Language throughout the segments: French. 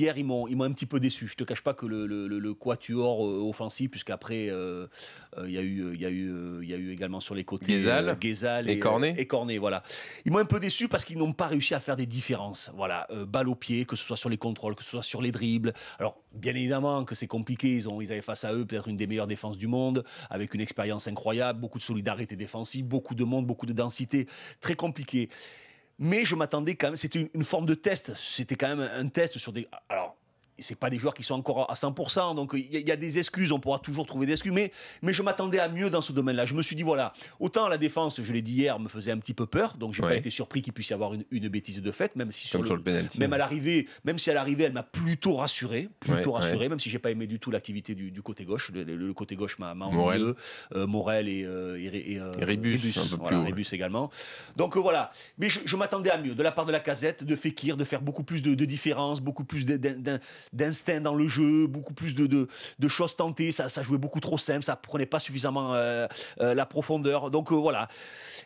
Hier, ils m'ont, un petit peu déçu. Je te cache pas que le, le, le, quatuor euh, offensif, puisqu'après, euh, euh, il y, a eu, y, eu, il y a eu également sur les côtés Guézal, et, et, Cornet. et, Cornet. voilà. Ils m'ont un peu déçu parce qu'ils n'ont pas réussi à faire des différences. Voilà, balle au pied, que ce soit sur les contrôles, que ce soit sur les dribbles. Alors, bien évidemment que c'est compliqué. Ils, ont, ils avaient face à eux peut-être une des meilleures défenses du monde, avec une expérience incroyable, beaucoup de solidarité défensive, beaucoup de monde, beaucoup de densité. Très compliqué mais je m'attendais quand même, c'était une, forme de test, c'était quand même un test sur des c'est pas des joueurs qui sont encore à 100%, donc il y, a des excuses, on pourra toujours trouver des excuses, mais, mais je m'attendais à mieux dans ce domaine-là. Je me suis dit, voilà, autant la défense, je l'ai dit hier, me faisait un petit peu peur, donc j'ai n'ai pas été surpris qu'il puisse y avoir une, bêtise de fait, même si sur, le, même à l'arrivée, même si à l'arrivée, elle m'a plutôt rassuré, plutôt rassuré, même si j'ai pas aimé du tout l'activité du, côté gauche, le, côté gauche m'a Morel. Euh, Morel et, euh, Ribus. Euh, également. Donc voilà, mais je, m'attendais à mieux de la part de la casette, de Fekir, de faire beaucoup plus de, de différences, beaucoup plus d'un d'instinct dans le jeu, beaucoup plus de, de, choses tentées. Ça, ça, jouait beaucoup trop simple, ça prenait pas suffisamment euh, euh, la profondeur. Donc euh, voilà.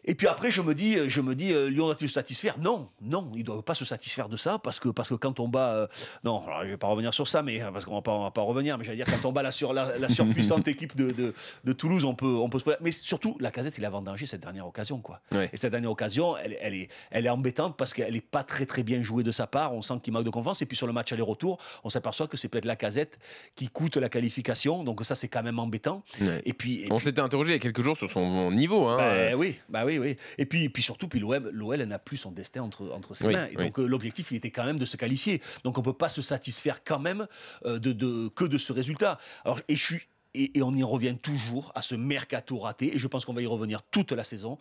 Et puis après, je me dis, je me dis, Lyon doit-il se satisfaire Non, non, ils doit pas se satisfaire de ça parce que parce que quand on bat, non, alors, je vais pas revenir sur ça, mais hein, parce qu'on va pas va pas revenir, mais j'allais dire quand on bat la, sur, la, surpuissante équipe de, de, Toulouse, on peut on peut se mais surtout la Casette, il a vendangé cette dernière occasion quoi. Et cette dernière occasion, elle, est elle est embêtante parce qu'elle est pas très très bien jouée de sa part. On sent qu'il manque de confiance. Et puis sur le match aller-retour, on on s'aperçoit que c'est peut-être la casette qui coûte la qualification. Donc ça, c'est quand même embêtant. Et puis, on s'était interrogé il y a quelques jours sur son niveau. Hein. Bah, oui, bah oui, oui. Et puis, puis surtout, puis l'OL n'a plus son destin entre, entre ses mains. Et donc euh, l'objectif, il était quand même de se qualifier. Donc on ne peut pas se satisfaire quand même euh, de, que de ce résultat. Alors, et je suis et, on y revient toujours à ce mercato raté, et je pense qu'on va y revenir toute la saison.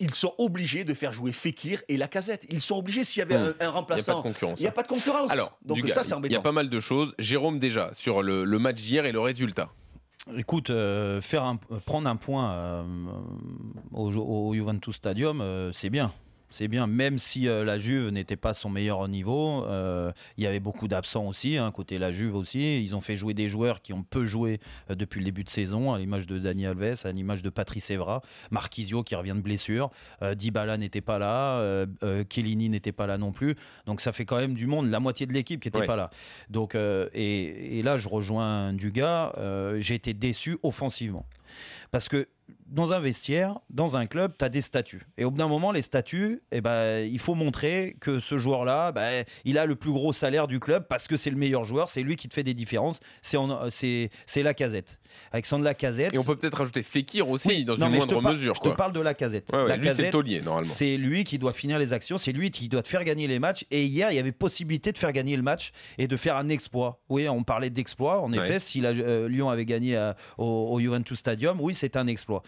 Ils, sont obligés de faire jouer Fekir et la casette. Ils sont obligés s'il y avait hmm. un, remplaçant. Il n'y a pas de concurrence. Alors, donc ça, c'est embêtant. Il y a pas mal de choses. Jérôme, déjà, sur le, match d'hier et le résultat. Écoute, euh, faire prendre un point euh, au, Juventus Stadium, euh, c'est bien c'est bien, même si euh, la Juve n'était pas son meilleur niveau, euh, il y avait beaucoup d'absents aussi, hein, côté la Juve aussi. Ils ont fait jouer des joueurs qui ont peu joué euh, depuis le début de saison, à l'image de Dani Alves, à l'image de Patrice Evra, Marquisio qui revient de blessure, Dybala n'était pas là, Kellini n'était pas là non plus. Donc ça fait quand même du monde, la moitié de l'équipe qui n'était pas là. Donc, et, et, là, je rejoins Dugas, j'ai été déçu offensivement. Parce que dans un vestiaire, dans un club, tu as des statuts. Et au bout d'un moment, les statuts, eh ben, il faut montrer que ce joueur-là, ben, il a le plus gros salaire du club parce que c'est le meilleur joueur, c'est lui qui te fait des différences, c'est, c'est, la casette. Alexandre Lacazette. Et on peut peut-être rajouter Fekir aussi, dans une moindre mesure. Je te parle de Lacazette. Ouais, ouais, normalement. c'est lui qui doit finir les actions, c'est lui qui doit te faire gagner les matchs. Et hier, il y avait possibilité de faire gagner le match et de faire un exploit. Oui, on parlait d'exploit, en effet, si la, euh, Lyon avait gagné euh, au Juventus Stadium, oui, c'est un exploit.